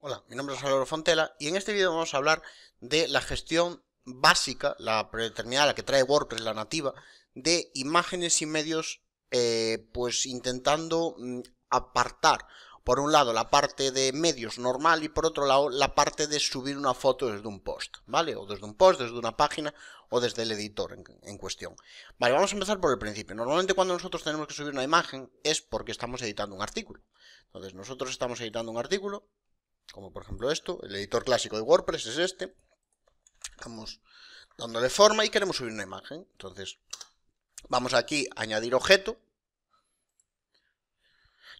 Hola, mi nombre es Álvaro Fontela y en este vídeo vamos a hablar de la gestión básica, la predeterminada, la que trae WordPress, la nativa, de imágenes y medios, eh, pues intentando mm, apartar, por un lado, la parte de medios normal y por otro lado, la parte de subir una foto desde un post, ¿vale? O desde un post, desde una página o desde el editor en cuestión. Vale, vamos a empezar por el principio. Normalmente cuando nosotros tenemos que subir una imagen es porque estamos editando un artículo. Entonces nosotros estamos editando un artículo, como por ejemplo esto, el editor clásico de WordPress es este, estamos dándole forma y queremos subir una imagen, entonces vamos aquí a añadir objeto,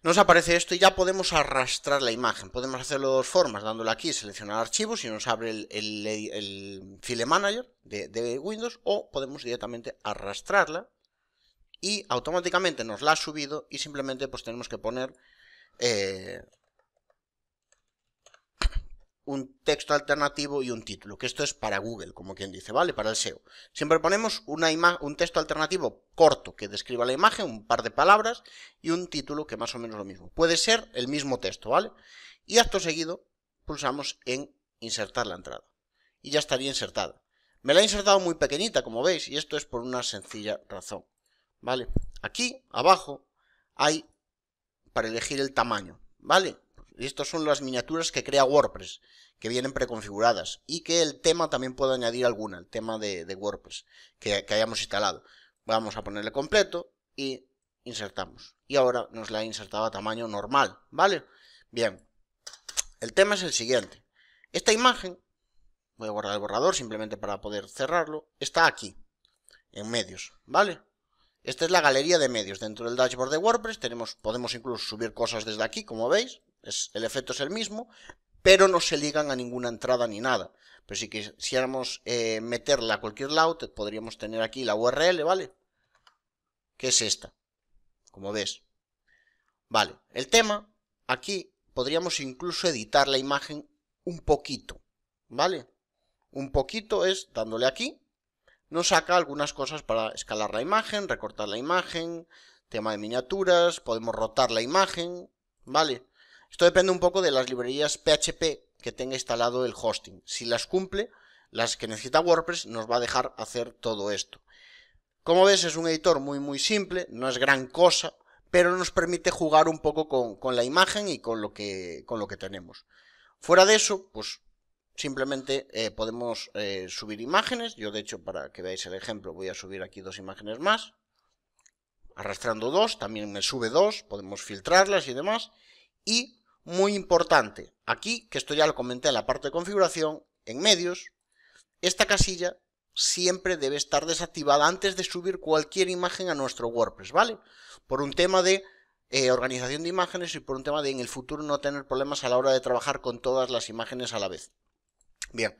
nos aparece esto y ya podemos arrastrar la imagen, podemos hacerlo de dos formas, dándole aquí seleccionar archivos y nos abre el, file manager de, Windows o podemos directamente arrastrarla y automáticamente nos la ha subido y simplemente pues tenemos que poner eh, un texto alternativo y un título, que esto es para Google, como quien dice, ¿vale? Para el SEO. Siempre ponemos una un texto alternativo corto que describa la imagen, un par de palabras y un título que más o menos lo mismo. Puede ser el mismo texto, ¿vale? Y acto seguido pulsamos en insertar la entrada. Y ya estaría insertada. Me la he insertado muy pequeñita, como veis, y esto es por una sencilla razón, ¿vale? Aquí, abajo, hay para elegir el tamaño, ¿vale? Estas son las miniaturas que crea WordPress, que vienen preconfiguradas, y que el tema también puede añadir alguna, el tema de, WordPress que, hayamos instalado. Vamos a ponerle completo y insertamos. Y ahora nos la ha insertado a tamaño normal, ¿vale? Bien, el tema es el siguiente. Esta imagen, voy a guardar el borrador simplemente para poder cerrarlo, está aquí, en medios, ¿vale? Esta es la galería de medios. Dentro del dashboard de WordPress tenemos, podemos incluso subir cosas desde aquí, como veis el efecto es el mismo, pero no se ligan a ninguna entrada ni nada. Pero si quisiéramos eh, meterla a cualquier lado, podríamos tener aquí la URL, ¿vale? Que es esta, como ves. Vale, el tema, aquí podríamos incluso editar la imagen un poquito, ¿vale? Un poquito es dándole aquí, nos saca algunas cosas para escalar la imagen, recortar la imagen, tema de miniaturas, podemos rotar la imagen, ¿vale? Esto depende un poco de las librerías PHP que tenga instalado el hosting. Si las cumple, las que necesita WordPress nos va a dejar hacer todo esto. Como ves, es un editor muy muy simple, no es gran cosa, pero nos permite jugar un poco con, la imagen y con lo, que, con lo que tenemos. Fuera de eso, pues simplemente eh, podemos eh, subir imágenes. Yo de hecho, para que veáis el ejemplo, voy a subir aquí dos imágenes más. Arrastrando dos, también me sube dos, podemos filtrarlas y demás. Y muy importante. Aquí, que esto ya lo comenté en la parte de configuración, en medios, esta casilla siempre debe estar desactivada antes de subir cualquier imagen a nuestro WordPress, ¿vale? Por un tema de eh, organización de imágenes y por un tema de en el futuro no tener problemas a la hora de trabajar con todas las imágenes a la vez. Bien,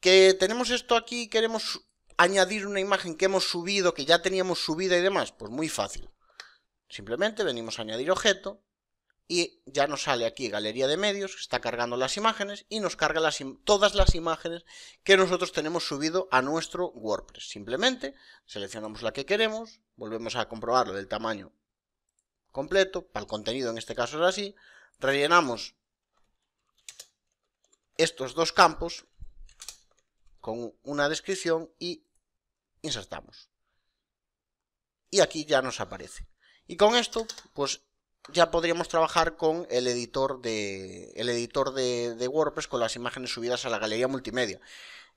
que tenemos esto aquí, queremos añadir una imagen que hemos subido, que ya teníamos subida y demás, pues muy fácil. Simplemente venimos a añadir objeto, y ya nos sale aquí Galería de Medios, está cargando las imágenes y nos carga las todas las imágenes que nosotros tenemos subido a nuestro WordPress. Simplemente seleccionamos la que queremos, volvemos a comprobarlo del tamaño completo, para el contenido en este caso es así, rellenamos estos dos campos con una descripción y insertamos. Y aquí ya nos aparece. Y con esto, pues ya podríamos trabajar con el editor de, el editor de, WordPress con las imágenes subidas a la galería multimedia.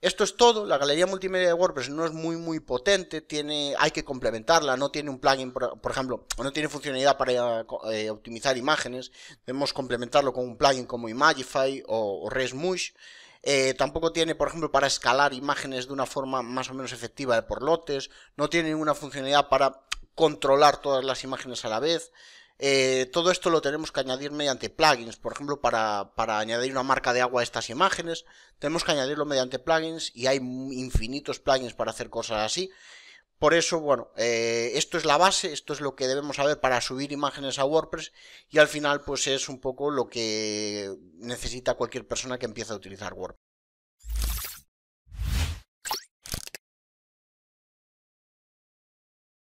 Esto es todo, la galería multimedia de WordPress no es muy muy potente, tiene, hay que complementarla, no tiene un plugin, por, ejemplo, no tiene funcionalidad para eh, optimizar imágenes, debemos complementarlo con un plugin como Imagify o, Resmush. Eh, tampoco tiene, por ejemplo, para escalar imágenes de una forma más o menos efectiva por lotes, no tiene ninguna funcionalidad para controlar todas las imágenes a la vez. Eh, todo esto lo tenemos que añadir mediante plugins. Por ejemplo, para, añadir una marca de agua a estas imágenes, tenemos que añadirlo mediante plugins y hay infinitos plugins para hacer cosas así. Por eso, bueno, eh, esto es la base, esto es lo que debemos saber para subir imágenes a WordPress y al final pues es un poco lo que necesita cualquier persona que empiece a utilizar WordPress.